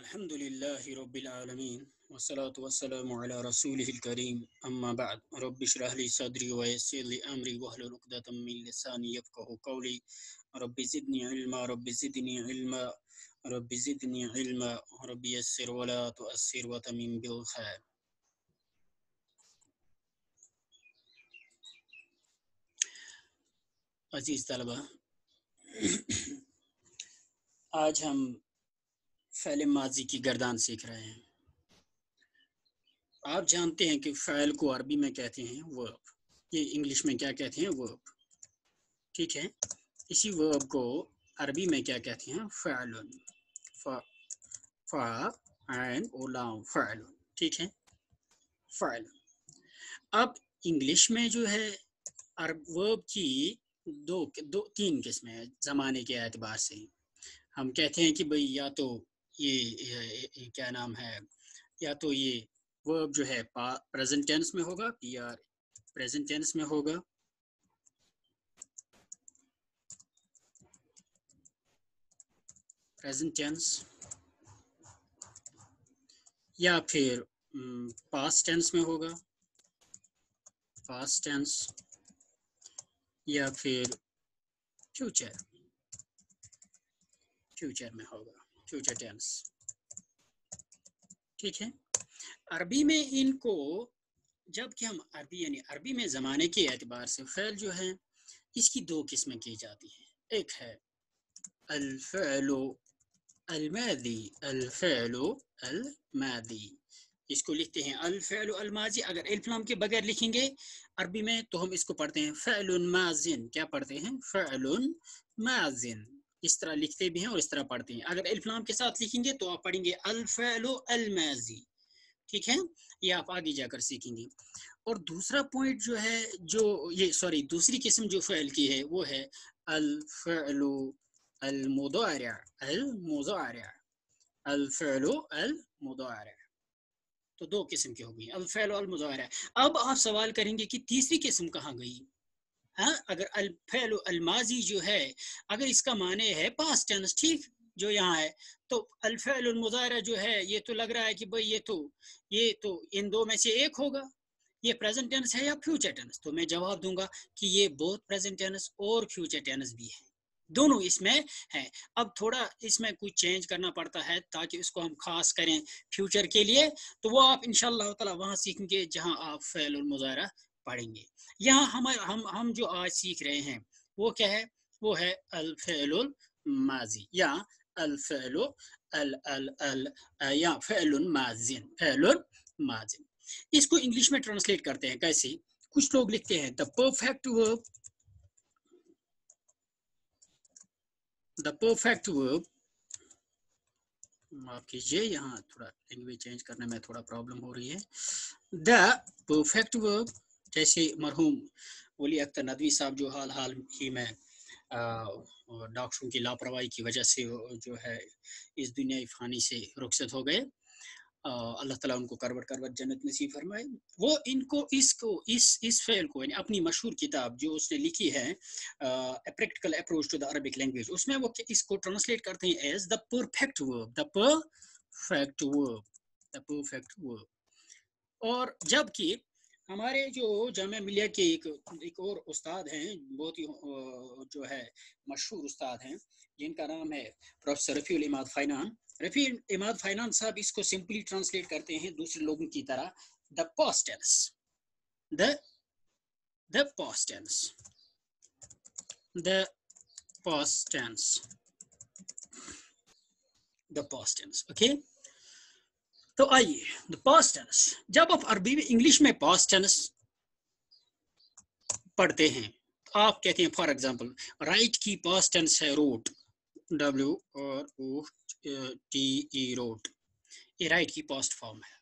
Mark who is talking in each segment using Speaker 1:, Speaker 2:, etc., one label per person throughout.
Speaker 1: الحمد لله رب العالمين والصلاة والسلام على رسوله الكريم أما بعد رب اشرح لي صدري ويسر لي أمري واحلل عقدة من لساني يفقه قولي رب زدني علما رب زدني علما رب زدني علما رب يسر ولا تؤسر وتمم بالخير عزيز طلبة آج हम फ़ैल माजी की गर्दान सीख रहे हैं आप जानते हैं कि फ़ैल को अरबी में कहते हैं वर्ब ये इंग्लिश में क्या कहते हैं वर्ब ठीक है इसी वर्ब को अरबी में क्या कहते हैं फैल फ़ैन ओलाउ फैल ठीक है फैल अब इंग्लिश में जो है अरब वर्ब की दो दो तीन किस्में हैं ज़माने के एतबार से हम कहते हैं कि भाई या तो ये, ये, ये क्या नाम है या तो ये वर्ब जो है प्रेजेंट टेंस में होगा पी आर प्रेजेंट टेंस में होगा प्रेजेंट टेंस या फिर पास टेंस में होगा पास्ट टेंस या फिर फ्यूचर फ्यूचर में होगा फ्यूचर टेंस ठीक है अरबी में इनको जबकि हम अरबी यानी अरबी में ज़माने के एतबार से फ़ैल जो है इसकी दो किस्में की जाती हैं एक है अलफेलो अलमैदी अलफेलो अलमैदी इसको लिखते हैं अलफेलो अलमाजी अगर अल्फलाम के बगैर लिखेंगे अरबी में तो हम इसको पढ़ते हैं फैलुन माजिन क्या पढ़ते हैं फैलुन माजिन इस तरह लिखते भी हैं और इस तरह पढ़ते हैं अगर अल्फलाम के साथ लिखेंगे तो आप पढ़ेंगे अल्फेलो अलमैजी ठीक है ये आप आगे जाकर सीखेंगे और दूसरा पॉइंट जो है जो ये सॉरी दूसरी किस्म जो फ़ैल की है वो है अलफेलो अलमोदो आर्या अलमोजो आर्या अलफेलो अलमोदो आर्या तो दो किस्म की हो गई अलमोजो आर्या अब आप सवाल करेंगे कि तीसरी किस्म कहाँ गई हाँ अगर अलफेल अलमाजी जो है अगर इसका माने है पास टेंस ठीक जो यहाँ है तो अलफेल मुजाहरा जो है ये तो लग रहा है कि भाई ये तो ये तो इन दो में से एक होगा ये प्रेजेंट टेंस है या फ्यूचर टेंस तो मैं जवाब दूंगा कि ये बोथ प्रेजेंट टेंस और फ्यूचर टेंस भी है दोनों इसमें है अब थोड़ा इसमें कुछ चेंज करना पड़ता है ताकि उसको हम खास करें फ्यूचर के लिए तो वो आप इनशाला वहां सीखेंगे जहां आप फैल मुजाहरा पढ़ेंगे यहाँ हम हम हम जो आज सीख रहे हैं वो क्या है वो है अलफेल माजी या अल अल अल अल या फेल माजिन फेल माजिन इसको इंग्लिश में ट्रांसलेट करते हैं कैसे कुछ लोग लिखते हैं the perfect verb the perfect verb माफ कीजिए यहाँ थोड़ा लैंग्वेज चेंज करने में थोड़ा प्रॉब्लम हो रही है द परफेक्ट वर्ब जैसे मरहूम वली अख्तर नदवी साहब जो हाल हाल ही में डॉक्टरों की लापरवाही की वजह से जो है इस दुनिया फ़ानी से रुखसत हो गए अल्लाह ताला उनको करवट करवट जन्नत नसीब फरमाए वो इनको इसको इस इस फेल को यानी अपनी मशहूर किताब जो उसने लिखी है practical approach to the Arabic language उसमें वो इसको ट्रांसलेट करते हैं as the perfect verb the perfect verb the perfect verb और जबकि हमारे जो जाम मिलिया के एक एक और उस्ताद हैं बहुत ही जो है मशहूर उस्ताद हैं जिनका नाम है professor Rafi Imad Fainan Rafi Imad Fainan साहब इसको सिंपली ट्रांसलेट करते हैं दूसरे लोगों की तरह the past tense the the past tense the past tense the past tense okay okay तो आइए द पास टेनस जब आप अरबी में इंग्लिश में पास टेंस पढ़ते हैं आप कहते हैं फॉर एग्जांपल राइट की पास टेंस है wrote W R O T E wrote ये राइट की पास्ट फॉर्म है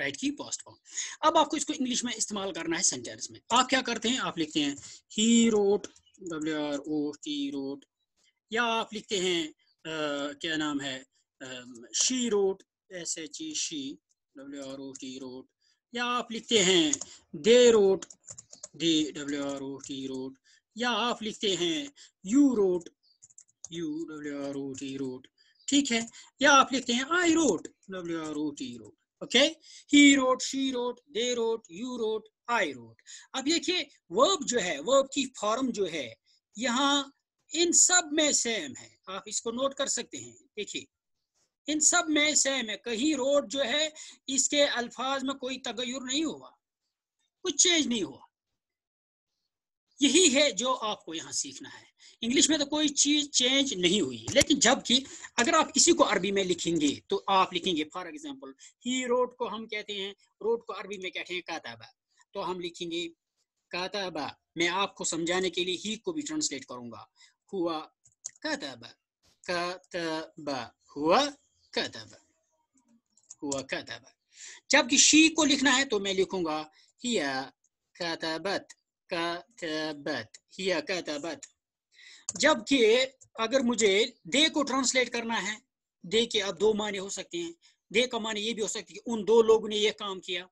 Speaker 1: राइट की पास्ट फॉर्म अब आपको इसको इंग्लिश में इस्तेमाल करना है सेंटेंस में आप क्या करते हैं आप लिखते हैं he wrote W R O T wrote या आप लिखते हैं आ, क्या नाम है she wrote S H E she W R O T wrote या आप लिखते हैं they wrote they W R O T wrote या आप लिखते हैं you wrote you W R O T wrote ठीक है या आप लिखते हैं I wrote W R O T wrote okay he road she wrote they wrote you wrote I wrote अब देखिए वर्ब जो है वर्ब की फॉर्म जो है यहाँ इन सब में सेम है आप इसको नोट कर सकते हैं देखिए इन सब में सेम है कहीं रोड जो है इसके अल्फाज में कोई तगैर नहीं हुआ कुछ चेंज नहीं हुआ यही है जो आपको यहाँ सीखना है इंग्लिश में तो कोई चीज चेंज नहीं हुई लेकिन जबकि अगर आप इसी को अरबी में लिखेंगे तो आप लिखेंगे फॉर एग्जाम्पल ही रोड को हम कहते हैं रोड को अरबी में कहते हैं काताबा तो हम लिखेंगे काताबा मैं आपको समझाने के लिए ही को भी ट्रांसलेट करूंगा हुआ काताबा काताबा हुआ कदब हुआ कदब जबकि शी को लिखना है तो मैं लिखूंगा हिया कदबत कदबत हिया कदबत जबकि अगर मुझे दे को ट्रांसलेट करना है दे के अब दो माने हो सकते हैं दे का माने ये भी हो सकती है कि उन दो लोगों ने ये काम किया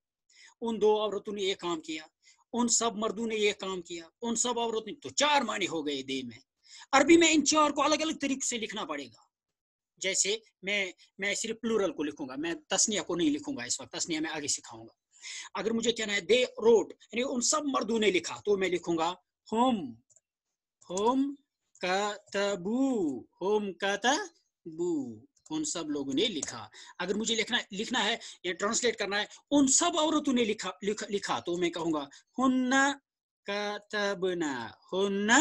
Speaker 1: उन दो औरतों ने ये काम किया उन सब मर्दों ने ये काम किया उन सब औरतों ने तो चार माने हो गए दे में अरबी में इन चार को अलग अलग तरीके से लिखना पड़ेगा जैसे मैं मैं सिर्फ प्लूरल को लिखूंगा मैं तस्निया को नहीं लिखूंगा इस वक्त तस्निया मैं आगे सिखाऊंगा अगर मुझे कहना है दे रोट यानी उन सब मर्दों ने लिखा तो मैं लिखूंगा होम होम कतबू होम कतबू उन सब लोगों ने लिखा अगर मुझे लिखना लिखना है या ट्रांसलेट करना है उन सब औरतों ने लिखा लिख, लिखा तो मैं कहूंगा हुन्ना कतबना हुन्ना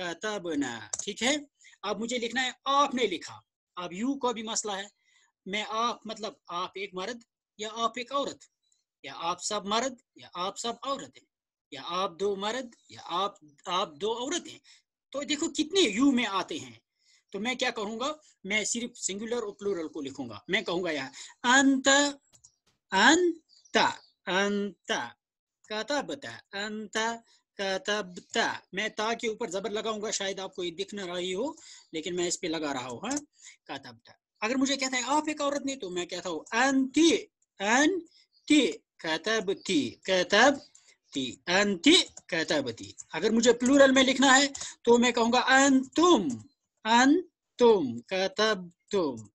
Speaker 1: कतबना ठीक है अब मुझे लिखना है आपने लिखा अब यू का भी मसला है मैं आप मतलब आप एक मर्द या आप एक औरत या आप सब मर्द या आप सब औरत औरतें या आप दो मर्द या आप आप दो औरत हैं तो देखो कितने यू में आते हैं तो मैं क्या कहूंगा मैं सिर्फ सिंगुलर और प्लूरल को लिखूंगा मैं कहूंगा यहाँ अंत अंत अंत कथा बता अंत तब ता मैं ता के ऊपर जबर लगाऊंगा शायद आपको ये दिख ना रही हो लेकिन मैं इस पे लगा रहा हूँ हाँ? कातब अगर मुझे कहता है आप एक औरत नहीं तो मैं कहता हूँ अंति अंति कतब थी कतब ती अंति कतब अगर मुझे प्लूरल में लिखना है तो मैं कहूंगा अंतुम अंतुम कतब तुम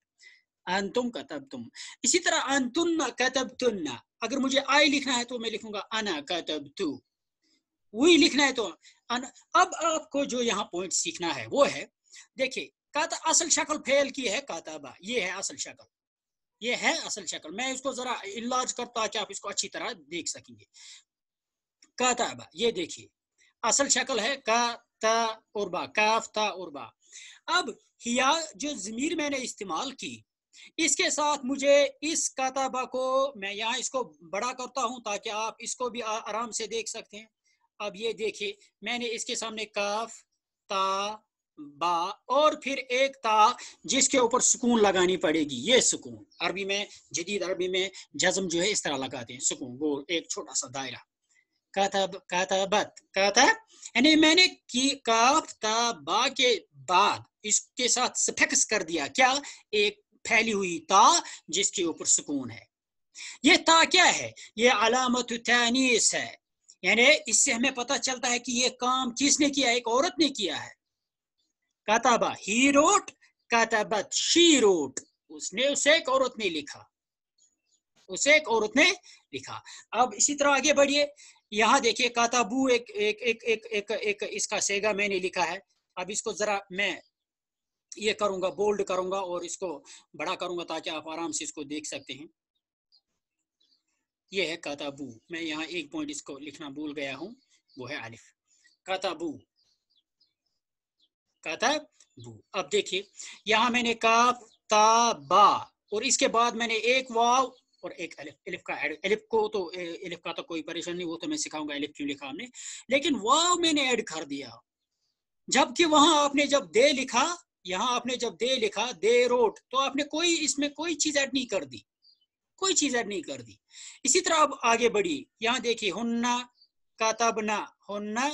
Speaker 1: अंतुम कतब तुम इसी तरह अंतुन कतब तुन्ना अगर मुझे आई लिखना है तो मैं लिखूंगा अना कतब तू वही लिखना है तो अब आपको जो यहाँ पॉइंट सीखना है वो है देखिए काता असल शक्ल फेल की है काताबा ये है असल शक्ल ये है असल शक्ल मैं इसको जरा इलाज करता ताकि आप इसको अच्छी तरह देख सकेंगे काताबा ये देखिए असल शक्ल है का ता और बा काफ ता और बा अब हिया जो जमीर मैंने इस्तेमाल की इसके साथ मुझे इस काताबा को मैं यहाँ इसको बड़ा करता हूं ताकि आप इसको भी आराम से देख सकते हैं अब ये देखिए मैंने इसके सामने काफ ता बा और फिर एक ता जिसके ऊपर सुकून लगानी पड़ेगी ये सुकून अरबी में जदीद अरबी में जज्म जो है इस तरह लगाते हैं सुकून वो एक छोटा सा दायरा कतब कतबत कतब यानी मैंने की काफ ता बा के बाद इसके साथ सफेक्स कर दिया क्या एक फैली हुई ता जिसके ऊपर सुकून है ये ता क्या है ये अलामत तनीस है यानी इससे हमें पता चलता है कि ये काम किसने किया एक औरत ने किया है काताबा ही रोट काताबत शी रोट उसने उसे एक औरत ने लिखा उसे एक औरत ने लिखा अब इसी तरह आगे बढ़िए यहाँ देखिए काताबू एक एक एक एक एक एक इसका सेगा मैंने लिखा है अब इसको जरा मैं ये करूंगा बोल्ड करूंगा और इसको बड़ा करूंगा ताकि आप आराम से इसको देख सकते हैं ये है काताबू मैं यहाँ एक पॉइंट इसको लिखना भूल गया हूँ वो है आलिफ काताबू काताबू अब देखिए यहाँ मैंने काताबा और इसके बाद मैंने एक वाव और एक अलिफ अलिफ का एड को तो अलिफ का तो कोई परेशान नहीं वो तो मैं सिखाऊंगा एलिफ क्यों लिखा हमने लेकिन वाव मैंने ऐड कर दिया जबकि वहां आपने जब दे लिखा यहाँ आपने जब दे लिखा दे रोट तो आपने कोई इसमें कोई चीज ऐड नहीं कर दी कोई चीज ऐड नहीं कर दी इसी तरह अब आगे बढ़ी यहाँ देखिए हुन्ना काताबना हुन्ना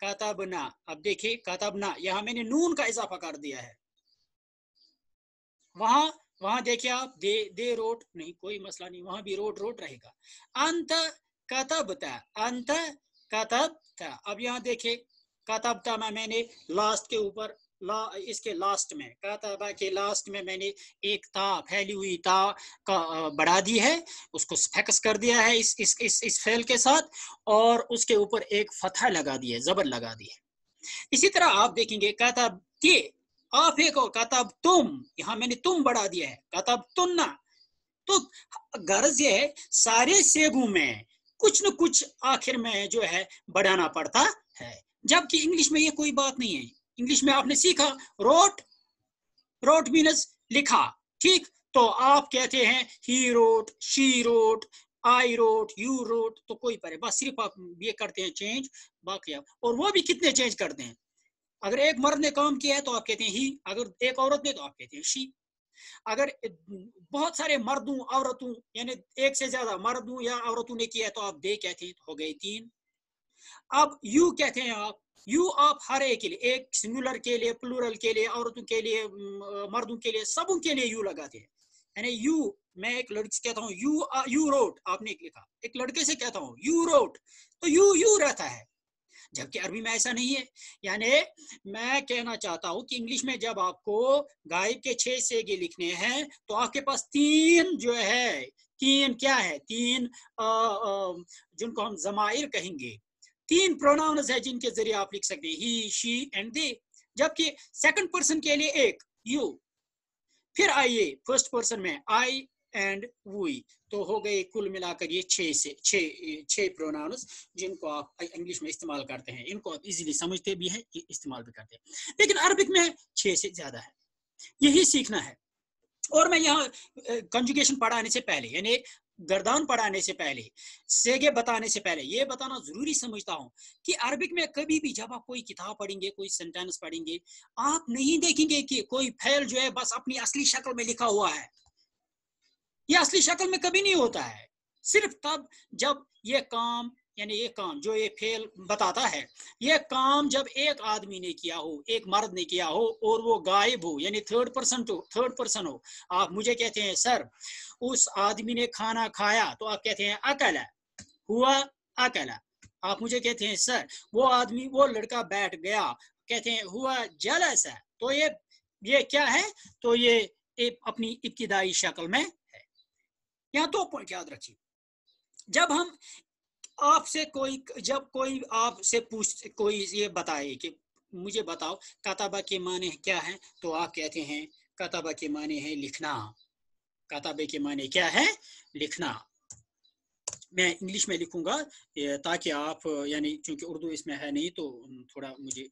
Speaker 1: काताबना अब देखिए काताबना यहाँ मैंने नून का इजाफा कर दिया है वहां वहां देखिए आप दे दे रोट नहीं कोई मसला नहीं वहां भी रोट रोट रहेगा अंत काताबता अंत काताबता अब यहाँ देखिए काताबता में मैंने लास्ट के ऊपर ला इसके लास्ट में कहा था कि लास्ट में मैंने एक ता फैली हुई ता का बढ़ा दी है उसको फैक्स कर दिया है इस इस इस, इस फैल के साथ और उसके ऊपर एक फतह लगा दी है जबर लगा दी है इसी तरह आप देखेंगे कहता कि आप एक और कहता अब तुम यहां मैंने तुम बढ़ा दिया है कहता अब तुन्ना तो गर्ज यह है सारे सेगों में कुछ न कुछ आखिर में जो है बढ़ाना पड़ता है जबकि इंग्लिश में ये कोई बात नहीं है इंग्लिश में आपने सीखा रोट रोट मीनस लिखा ठीक तो आप कहते हैं he wrote she wrote I wrote you wrote तो कोई पर बस सिर्फ आप ये करते हैं चेंज बाकी आप और वो भी कितने चेंज करते हैं अगर एक मर्द ने काम किया है तो आप कहते हैं ही अगर एक औरत ने तो आप कहते हैं शी अगर बहुत सारे मर्दों औरतों यानी एक से ज्यादा मर्दों या औरतों ने किया है तो आप दे कहते हैं तो हो गए तीन अब यू कहते हैं आप यू आप हर एक के लिए एक सिंगुलर के लिए प्लूरल के लिए औरतों के लिए मर्दों के लिए सबों के लिए यू लगाते हैं यानी यू मैं एक लड़के से कहता हूँ यू यू रोट आपने एक लिखा एक लड़के से कहता हूँ यू रोट तो यू यू रहता है जबकि अरबी में ऐसा नहीं है यानी मैं कहना चाहता हूँ कि इंग्लिश में जब आपको गायब के छह ये लिखने हैं तो आपके पास तीन जो है तीन क्या है तीन आ, आ, जिनको हम जमाइर कहेंगे तीन प्रोनाउन है जिनके जरिए आप लिख सकते हैं ही शी एंड दे जबकि सेकंड पर्सन के लिए एक यू फिर आइए फर्स्ट पर्सन में आई एंड वी तो हो गए कुल मिलाकर ये छे से छे छे प्रोनाउंस जिनको आप इंग्लिश में इस्तेमाल करते हैं इनको आप इजीली समझते भी हैं इस्तेमाल भी करते हैं लेकिन अरबिक में छे से ज़्यादा है यही सीखना है और मैं यहाँ कंजुगेशन पढ़ाने से पहले यानी गर्दान पढ़ाने से पहले सेगे बताने से पहले ये बताना जरूरी समझता हूँ कि अरबिक में कभी भी जब आप कोई किताब पढ़ेंगे कोई सेंटेंस पढ़ेंगे आप नहीं देखेंगे कि कोई फैल जो है बस अपनी असली शक्ल में लिखा हुआ है ये असली शक्ल में कभी नहीं होता है सिर्फ तब जब ये काम यानी ये काम जो ये फेल बताता है ये काम जब एक आदमी ने किया हो एक मर्द ने किया हो और वो गायब हो यानी थर्ड पर्सन तो थर्ड पर्सन हो आप मुझे कहते हैं सर उस आदमी ने खाना खाया तो आप कहते हैं अकेला हुआ अकेला आप मुझे कहते हैं सर वो आदमी वो लड़का बैठ गया कहते हैं हुआ जलस है तो ये ये क्या है तो ये अपनी इब्तदाई शक्ल में है यहाँ दो तो पॉइंट याद रखिए जब हम आपसे कोई जब कोई आपसे पूछ कोई ये बताए कि मुझे बताओ कताबा के माने क्या है तो आप कहते हैं कताबा के माने हैं लिखना काताबे के माने क्या है लिखना मैं इंग्लिश में लिखूंगा ताकि आप यानी चूंकि उर्दू इसमें है नहीं तो थोड़ा मुझे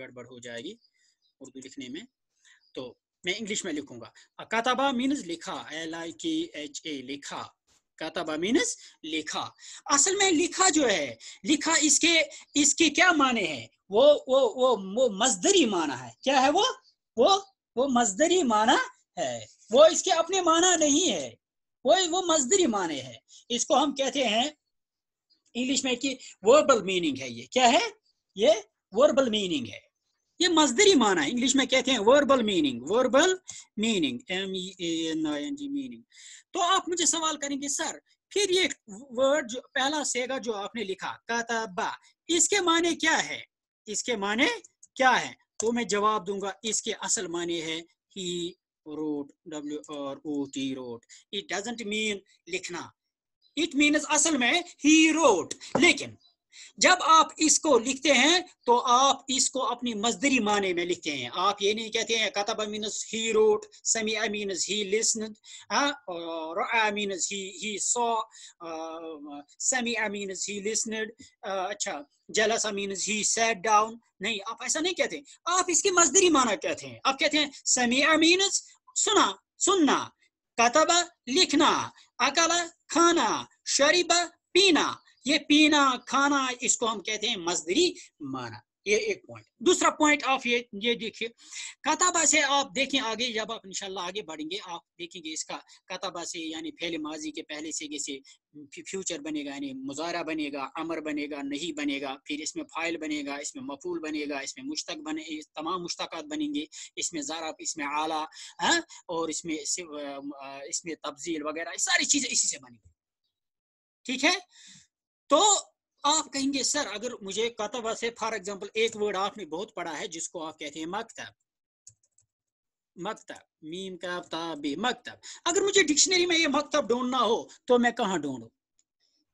Speaker 1: गड़बड़ हो जाएगी उर्दू लिखने में तो मैं इंग्लिश में लिखूंगा काताबा मीनस लिखा एल आई के एच ए लिखा काताबा मीनस लिखा असल में लिखा जो है लिखा इसके इसके क्या माने हैं वो वो वो वो मजदरी माना है क्या है वो वो वो मजदरी माना है वो इसके अपने माना नहीं है वो वो मजदूरी माने हैं इसको हम कहते हैं इंग्लिश में कि वर्बल मीनिंग है ये क्या है ये वर्बल मीनिंग है ये मजदूरी माना इंग्लिश में कहते हैं verbal meaning verbal meaning M N G meaning तो आप मुझे सवाल करेंगे सर फिर ये वर्ड जो पहला सेगा जो आपने लिखा कताबा इसके माने क्या है इसके माने क्या है तो मैं जवाब दूंगा इसके असल माने है he wrote W R O T wrote it doesn't mean लिखना इट means असल में ही रोट लेकिन जब आप इसको लिखते हैं तो आप इसको अपनी मजदूरी माने में लिखते हैं आप ये नहीं कहते हैं कतब अमीनस ही रोट समी अमीनस ही लिस्न और अमीनस ही ही सॉ समी अमीनस ही लिस्नड अच्छा जलस अमीनस ही सेट डाउन नहीं आप ऐसा नहीं कहते आप इसकी मजदूरी माना कहते हैं आप कहते हैं समी अमीनस सुना सुनना कतब लिखना अकल खाना शरीब पीना ये पीना खाना इसको हम कहते हैं मजदूरी माना ये एक पॉइंट दूसरा पॉइंट आप ये ये देखिए कताबा से आप देखें आगे जब आप इंशाल्लाह आगे बढ़ेंगे आप देखेंगे इसका कताबा से यानी पहले माजी के पहले से जैसे फ्यूचर बनेगा यानी मुजारा बनेगा अमर बनेगा नहीं बनेगा फिर इसमें फाइल बनेगा इसमें मफूल बनेगा इसमें मुश्तक बने तमाम मुश्तक बनेंगे इसमें जारा इसमें आला है हाँ, और इसमें इसमें तब्जील वगैरह सारी चीज़ें इसी से बनेंगी ठीक है तो आप कहेंगे सर अगर मुझे कतबा से फॉर एग्जाम्पल एक वर्ड आपने बहुत पढ़ा है जिसको आप कहते हैं मकतब मकतब मीम का मकतब अगर मुझे डिक्शनरी में ये मकतब ढूंढना हो तो मैं कहाँ ढूंढू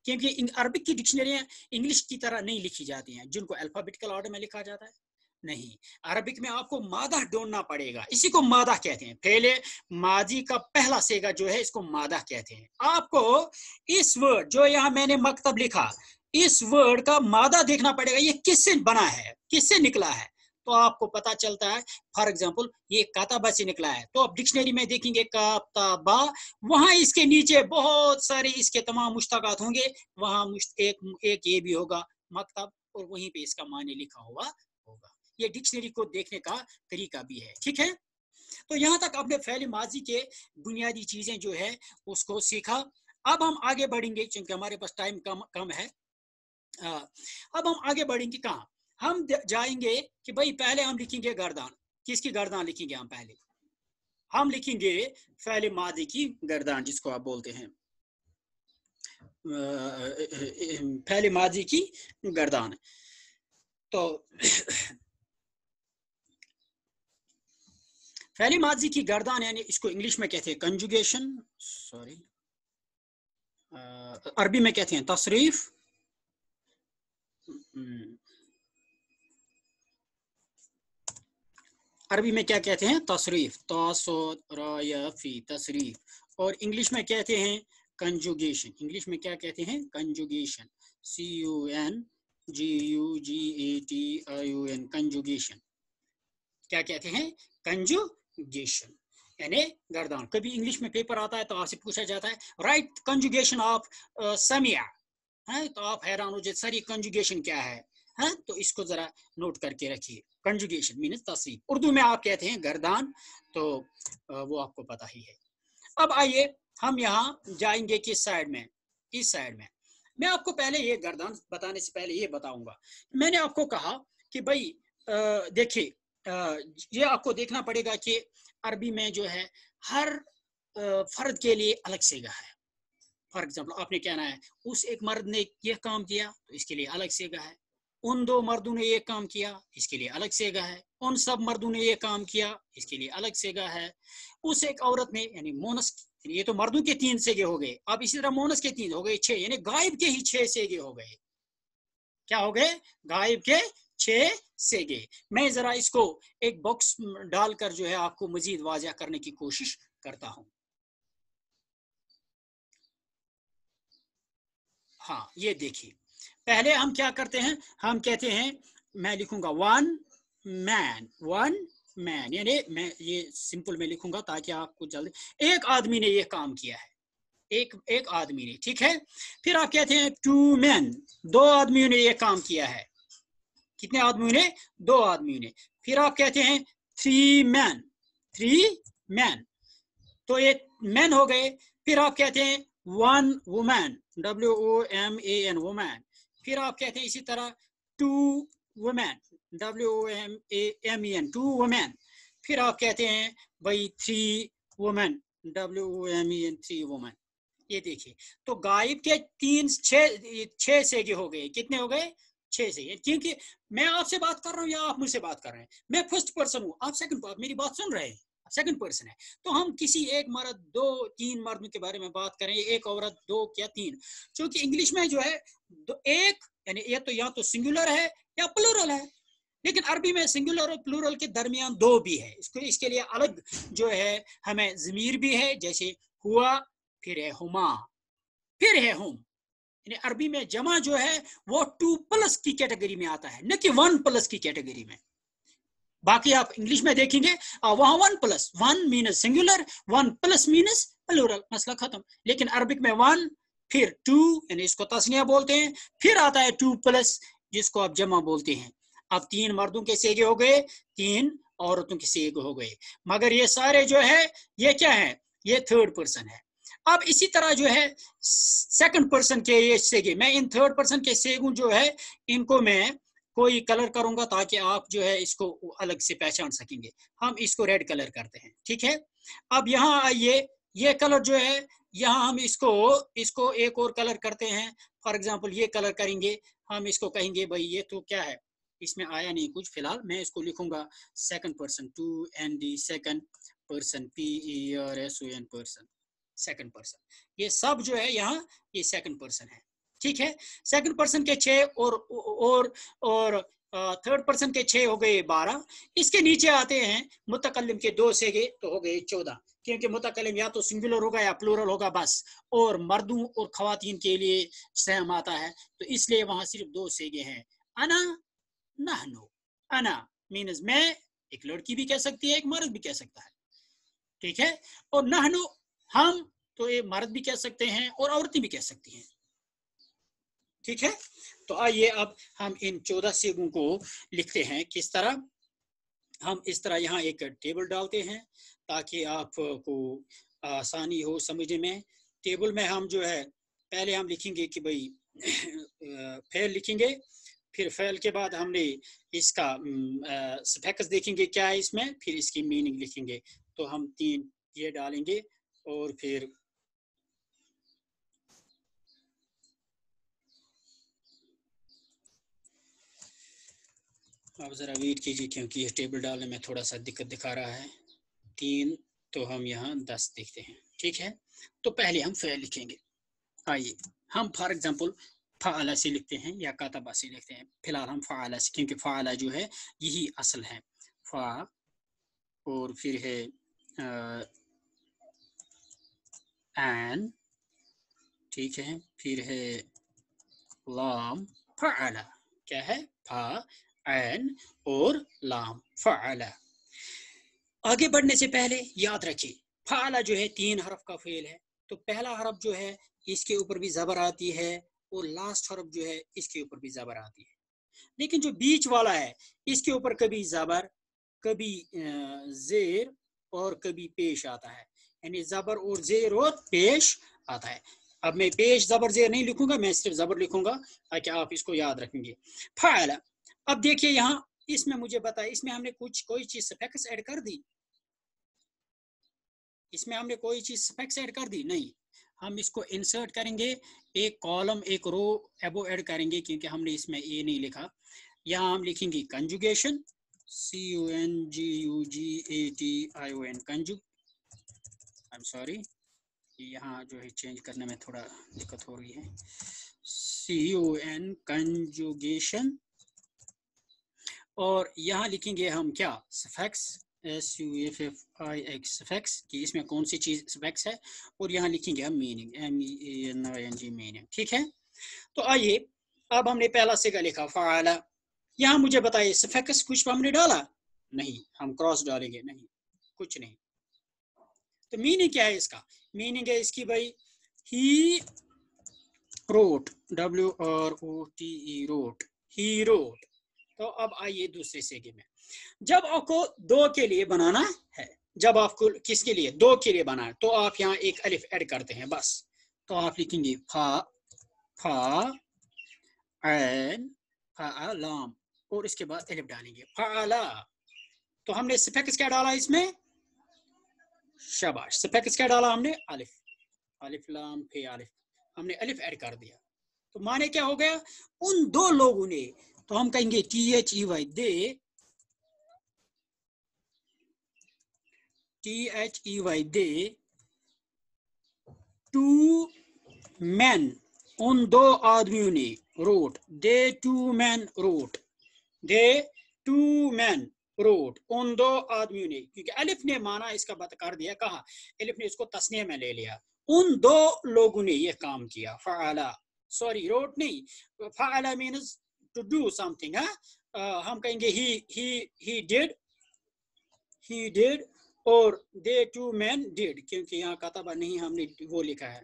Speaker 1: क्योंकि अरबिक की डिक्शनरियां इंग्लिश की तरह नहीं लिखी जाती हैं जिनको अल्फाबेटिकल ऑर्डर में लिखा जाता है नहीं अरबिक में आपको मादा ढूंढना पड़ेगा इसी को मादा कहते हैं पहले माजी का पहला सेगा जो है इसको मादा कहते हैं आपको इस वर्ड जो यहाँ मैंने मकतब लिखा इस वर्ड का मादा देखना पड़ेगा ये किससे बना है किससे निकला है तो आपको पता चलता है फॉर एग्जाम्पल ये काताबा से निकला है तो आप डिक्शनरी में देखेंगे काताबा वहां इसके नीचे बहुत सारे इसके तमाम मुश्तकात होंगे वहां एक, एक ये भी होगा मकतब और वहीं पे इसका माने लिखा हुआ होगा ये डिक्शनरी को देखने का तरीका भी है ठीक है तो यहाँ तक आपने फैले माजी के बुनियादी चीजें जो है उसको सीखा अब हम आगे बढ़ेंगे क्योंकि हमारे पास टाइम कम कम है हाँ। अब हम आगे बढ़ेंगे कहा हम जाएंगे कि भाई पहले हम लिखेंगे गर्दान किसकी गर्दान लिखेंगे हम पहले हम लिखेंगे फैले मादी की गर्दान जिसको आप बोलते हैं फैले माजी की गर्दान तो फैले माजी की गर्दान यानी इसको इंग्लिश में कहते हैं कंजुगेशन सॉरी अरबी में कहते हैं तशरीफ हम्म। अरबी में क्या कहते हैं तशरीफ तसरफी तशरीफ और इंग्लिश में कहते हैं कंजुगेशन इंग्लिश में क्या कहते हैं conjugation C U N G U G A T I U N conjugation क्या कहते हैं कंजुगेशन यानी गर्दान कभी इंग्लिश में पेपर आता है तो आपसे पूछा जाता है राइट कंजुगेशन ऑफ समिया है तो आप हैरान हो जाए सर ये कंजुगेशन क्या है हैं तो इसको जरा नोट करके रखिए कंजुगेशन मीन तस्वीर उर्दू में आप कहते हैं गर्दान तो वो आपको पता ही है अब आइए हम यहाँ जाएंगे किस साइड में इस साइड में मैं आपको पहले ये गर्दान बताने से पहले ये बताऊंगा मैंने आपको कहा कि भाई देखिए ये आपको देखना पड़ेगा कि अरबी में जो है हर फर्द के लिए अलग सेगा है फॉर एग्जाम्पल आपने कहना है उस एक मर्द ने यह काम किया तो इसके लिए अलग से है उन दो मर्दों ने यह काम किया इसके लिए अलग से है उन सब मर्दों ने यह काम किया इसके लिए अलग से है उस एक औरत ने यानी मोनस ये तो मर्दों के तीन सेगे हो गए अब इसी तरह मोनस के तीन हो गए छह यानी गायब के ही छह सेगे हो गए क्या हो गए गायब के छह सेगे मैं जरा इसको एक बॉक्स डालकर जो है आपको मजीद वाजिया करने की कोशिश करता हूं हाँ ये देखिए पहले हम क्या करते हैं हम कहते हैं मैं लिखूंगा वन मैन वन मैन यानी मैं ये सिंपल में लिखूंगा ताकि आपको जल्दी एक आदमी ने ये काम किया है एक एक आदमी ने ठीक है फिर आप कहते हैं टू मैन दो आदमियों ने ये काम किया है कितने आदमियों ने दो आदमियों ने फिर आप कहते हैं थ्री मैन थ्री मैन तो ये मैन हो गए फिर आप कहते हैं one woman W O M A N woman फिर आप कहते हैं इसी तरह two woman W O M A M E N two woman फिर आप कहते हैं भाई three women W O M E N three women ये देखिए तो गायब के तीन छह से हो गए कितने हो गए छह से क्योंकि मैं आपसे बात कर रहा हूँ या आप मुझसे बात कर रहे हैं मैं फर्स्ट पर्सन हूँ आप सेकंड मेरी बात सुन रहे हैं सेकंड पर्सन है तो हम किसी एक मर्द दो तीन मर्द के बारे में बात करें एक औरत दो या तीन क्योंकि इंग्लिश में जो है दो एक यानी ये तो या तो सिंगुलर है या प्लूरल है लेकिन अरबी में सिंगुलर और प्लूरल के दरमियान दो भी है इसको इसके लिए अलग जो है हमें जमीर भी है जैसे हुआ फिर है हुमा फिर है हुम अरबी में जमा जो है वो टू प्लस की कैटेगरी में आता है न कि वन प्लस की कैटेगरी में बाकी आप इंग्लिश में देखेंगे वहां one plus one means singular one plus means plural मसला खत्म लेकिन अरबिक में वन फिर टू यानी इसको तस्निया बोलते हैं फिर आता है टू प्लस जिसको आप जमा बोलते हैं अब तीन मर्दों के सेगे हो गए तीन औरतों के सेगे हो गए मगर ये सारे जो है ये क्या है ये थर्ड पर्सन है अब इसी तरह जो है सेकंड पर्सन के ये सेगे मैं इन थर्ड पर्सन के सेगू जो है इनको मैं कोई कलर करूंगा ताकि आप जो है इसको अलग से पहचान सकेंगे हम इसको रेड कलर करते हैं ठीक है अब यहाँ आइए ये कलर जो है यहाँ हम इसको इसको एक और कलर करते हैं फॉर एग्जाम्पल ये कलर करेंगे हम इसको कहेंगे भाई ये तो क्या है इसमें आया नहीं कुछ फिलहाल मैं इसको लिखूंगा second person two N D second person P E R S O N person second person ये सब जो है यहाँ ये सेकंड पर्सन है ठीक है सेकंड पर्सन के छह और और और थर्ड पर्सन के छह हो गए बारह इसके नीचे आते हैं मुतकलम के दो से गए तो हो गए चौदह क्योंकि मुतकलम या तो सिंगुलर होगा या प्लूरल होगा बस और मर्दों और खातन के लिए सहम आता है तो इसलिए वहां सिर्फ दो से गए हैं अना नहनो अना मीनस मैं एक लड़की भी कह सकती है एक मर्द भी कह सकता है ठीक है और नहनो हम तो ये मर्द भी कह सकते हैं और औरतें भी कह सकती हैं ठीक है तो आइए अब हम इन चौदह सीगों को लिखते हैं किस तरह हम इस तरह यहाँ एक टेबल डालते हैं ताकि आपको आसानी हो समझने में टेबल में हम जो है पहले हम लिखेंगे कि भाई फेल लिखेंगे फिर फेल के बाद हमने इसका स्पेक्स देखेंगे क्या है इसमें फिर इसकी मीनिंग लिखेंगे तो हम तीन ये डालेंगे और फिर आप ज़रा वेट कीजिए क्योंकि ये टेबल डालने में थोड़ा सा दिक्कत दिखा रहा है तीन तो हम यहाँ दस देखते हैं ठीक है तो पहले हम फेल लिखेंगे आइए हम फॉर एग्जाम्पल फ़ाला से लिखते हैं या कातबा से लिखते हैं फिलहाल हम फ़ाला से क्योंकि फ़ाला जो है यही असल है फ़ा और फिर है एन ठीक है फिर है लाम फ़ाला क्या है फा ऐन और लाम फ़ाला आगे बढ़ने से पहले याद रखें फ़ाला जो है तीन हरफ का फेल है तो पहला हरफ जो है इसके ऊपर भी ज़बर आती है और लास्ट हरफ जो है इसके ऊपर भी ज़बर आती है लेकिन जो बीच वाला है इसके ऊपर कभी ज़बर कभी जेर और कभी पेश आता है यानी ज़बर और जेर और पेश आता है अब मैं पेश ज़बर जेर नहीं लिखूंगा मैं सिर्फ ज़बर लिखूंगा ताकि आप इसको याद रखेंगे फ़ाला अब देखिए यहाँ इसमें मुझे बताया इसमें हमने कुछ कोई चीज स्पेक्स ऐड कर दी इसमें हमने कोई चीज स्पेक्स ऐड कर दी नहीं हम इसको इंसर्ट करेंगे एक कॉलम एक रो एबो ऐड करेंगे क्योंकि हमने इसमें ए नहीं लिखा यहाँ हम लिखेंगे conjugation C U N G U G A T I O N कंजू आई एम सॉरी यहाँ जो है चेंज करने में थोड़ा दिक्कत हो रही है सी यू एन कंजुगेशन और यहाँ लिखेंगे हम क्या suffix S U F F I X suffix कि इसमें कौन सी चीज़ सफेक्स है और यहाँ लिखेंगे हम meaning M N I N G meaning ठीक है तो आइए अब हमने पहला से क्या लिखा फ़ाला यहाँ मुझे बताइए सफेक्स कुछ पर हमने डाला नहीं हम क्रॉस डालेंगे नहीं कुछ नहीं तो मीनिंग क्या है इसका मीनिंग है इसकी भाई he wrote W R O T E wrote he wrote तो अब आइए दूसरी सेगे में जब आपको दो के लिए बनाना है जब आपको किसके लिए दो के लिए बनाना है तो आप यहाँ एक अलिफ ऐड करते हैं बस तो आप लिखेंगे फा फा एन फा लाम और इसके बाद अलिफ डालेंगे फाला तो हमने स्पेक्स क्या डाला इसमें शबाश स्पेक्स क्या डाला हमने अलिफ अलिफ लाम फे अलिफ हमने अलिफ ऐड कर दिया तो माने क्या हो गया उन दो लोगों ने तो हम कहेंगे T H E Y they T H E Y they two man उन दो आदमियों ने wrote they two man wrote they two man wrote उन दो आदमियों ने क्योंकि अलिफ ने माना इसका बत कर दिया कहा अलिफ ने इसको तस्ने में ले लिया उन दो लोगों ने यह काम किया फाला सॉरी रोट नहीं फाला मीनस टू डू समथिंग है uh, हम कहेंगे ही ही ही डिड ही डिड और दे टू मैन डिड क्योंकि यहाँ काताबा नहीं हमने वो लिखा है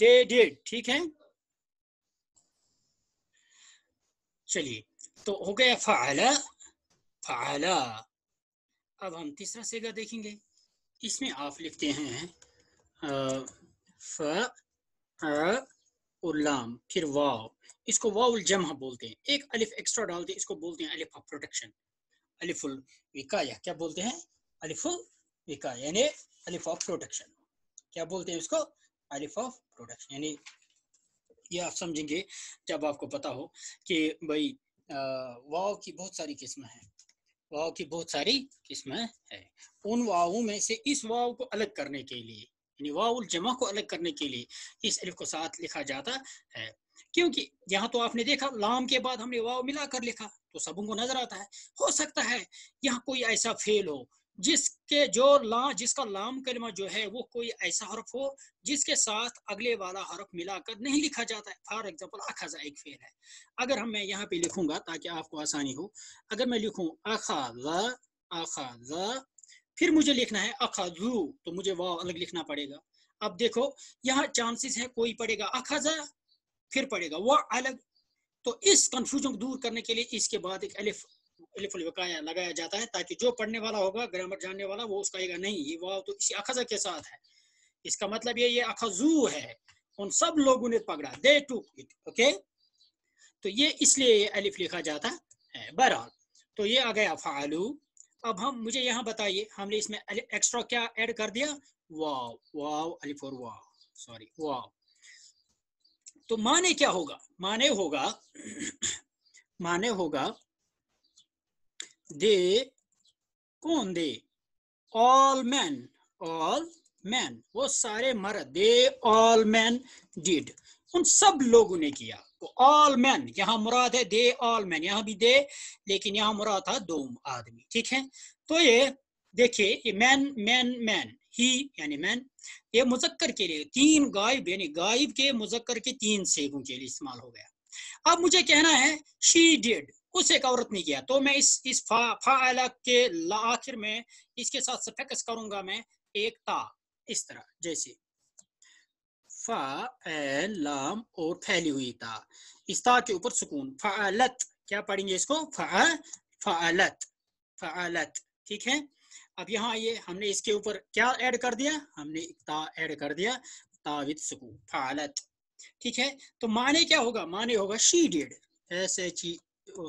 Speaker 1: दे डिड ठीक है चलिए तो हो गया फाला फाला अब हम तीसरा सेगा देखेंगे इसमें आप लिखते हैं फ और लाम फिर वाव इसको वाउल जमा बोलते हैं एक अलिफ एक्स्ट्रा डालते हैं इसको बोलते हैं अलिफा प्रोटेक्शन अलिफुल विकाया क्या बोलते हैं अलिफुल विका यानी अलिफ ऑफ प्रोटेक्शन क्या बोलते हैं इसको अलिफ ऑफ प्रोटेक्शन यानी ये आप समझेंगे जब आपको पता हो कि भाई वाव की बहुत सारी किस्म है वाव की बहुत सारी किस्में है उन वाहों में से इस वाव को अलग करने के लिए यानी वाउल जमा को अलग करने के लिए इस अलिफ को साथ लिखा जाता है क्योंकि यहाँ तो आपने देखा लाम के बाद हमने वाव मिलाकर लिखा तो सबों को नजर आता है हो सकता है यहाँ कोई ऐसा फेल हो जिसके जो ला जिसका लाम कलमा जो है वो कोई ऐसा हरफ हो जिसके साथ अगले वाला हरफ मिलाकर नहीं लिखा जाता है फॉर एग्जाम्पल अखाजा एक फेल है अगर हम मैं यहाँ पे लिखूंगा ताकि आपको आसानी हो अगर मैं लिखूँ अखा अखा फिर मुझे लिखना है अखाजू तो मुझे वाव अलग लिखना पड़ेगा अब देखो यहाँ चांसेस है कोई पड़ेगा अखजा फिर पड़ेगा वह अलग तो इस कंफ्यूजन को दूर करने के लिए इसके बाद एक एलिफ एलिफुल लगाया जाता है ताकि जो पढ़ने वाला होगा ग्रामर जानने वाला वो उसका कहेगा नहीं ये वाव तो इसी अखजा के साथ है इसका मतलब ये ये अखजू है उन सब लोगों ने पकड़ा दे टू इट ओके तो ये इसलिए ये अलिफ लिखा जाता है बहरहाल तो ये आ गया फालू अब हम मुझे यहाँ बताइए हमने इसमें एक्स्ट्रा क्या ऐड कर दिया वाव वाव अलिफ और वाव सॉरी वाव तो माने क्या होगा माने होगा माने होगा दे कौन they all man all man वो सारे मर्द दे ऑल मैन डिड उन सब लोगों ने किया ऑल तो मैन यहाँ मुराद है दे ऑल मैन यहाँ भी दे लेकिन यहाँ मुराद था दो आदमी ठीक है तो ये देखिए ये मैन मैन मैन ही यानी मैन ये मुजक्कर के लिए तीन गायब यानी गायब के मुजक्कर के तीन सेगों के लिए इस्तेमाल हो गया अब मुझे कहना है शी डेड उस एक औरत ने किया तो मैं इस इस फा, फा के आखिर में इसके साथ सफेक्स करूंगा मैं एक ता इस तरह जैसे लाम और फैली हुई ता इस ता के ऊपर सुकून फ़ालत क्या पढ़ेंगे इसको फ़ालत फ़ालत ठीक है अब यहाँ ये हमने इसके ऊपर क्या ऐड कर दिया हमने ता ऐड कर दिया ताविद सुकून फ़ालत ठीक है तो माने क्या होगा माने होगा she did S H E